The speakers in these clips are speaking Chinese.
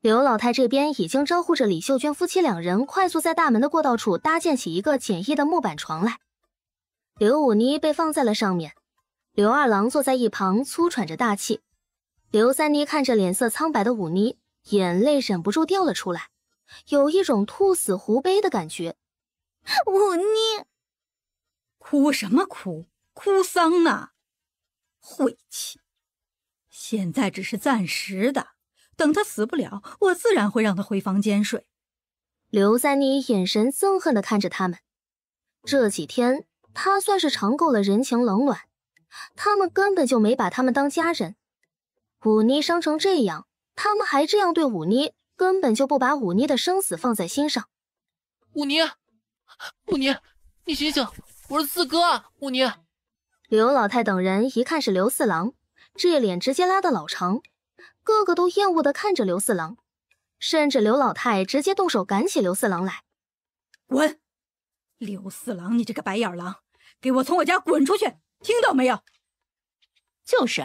刘老太这边已经招呼着李秀娟夫妻两人，快速在大门的过道处搭建起一个简易的木板床来。刘五妮被放在了上面，刘二郎坐在一旁粗喘着大气。刘三妮看着脸色苍白的五妮，眼泪忍不住掉了出来，有一种兔死狐悲的感觉。五妮，哭什么哭？哭丧呢？晦气！现在只是暂时的。等他死不了，我自然会让他回房间睡。刘三妮眼神憎恨地看着他们，这几天他算是尝够了人情冷暖，他们根本就没把他们当家人。五妮伤成这样，他们还这样对五妮，根本就不把五妮的生死放在心上。五妮，五妮，你醒醒，我是四哥，五妮。刘老太等人一看是刘四郎，这脸直接拉的老长。个个都厌恶的看着刘四郎，甚至刘老太直接动手赶起刘四郎来：“滚，刘四郎，你这个白眼狼，给我从我家滚出去，听到没有？”“就是，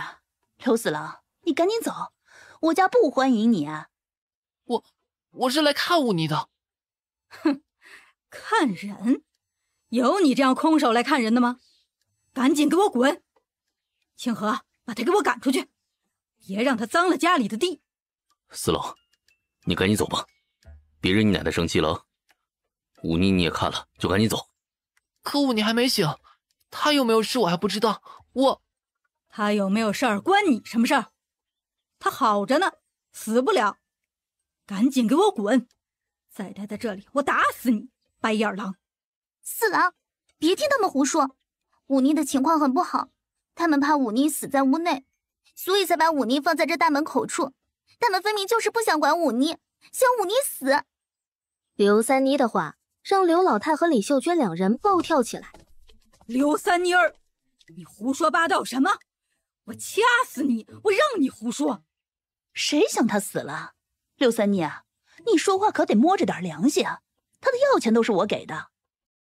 刘四郎，你赶紧走，我家不欢迎你啊。”“我我是来看护你的。”“哼，看人，有你这样空手来看人的吗？赶紧给我滚！”“清河，把他给我赶出去。”别让他脏了家里的地。四郎，你赶紧走吧，别惹你奶奶生气了啊！五妮你也看了，就赶紧走。可五妮还没醒，他有没有事我还不知道。我，他有没有事儿关你什么事儿？他好着呢，死不了。赶紧给我滚！再待在这里，我打死你！白眼狼！四郎，别听他们胡说，五妮的情况很不好，他们怕五妮死在屋内。所以才把五妮放在这大门口处，他们分明就是不想管五妮，想五妮死。刘三妮的话让刘老太和李秀娟两人暴跳起来。刘三妮儿，你胡说八道什么？我掐死你！我让你胡说。谁想他死了？刘三妮，啊，你说话可得摸着点良心啊！他的药钱都是我给的。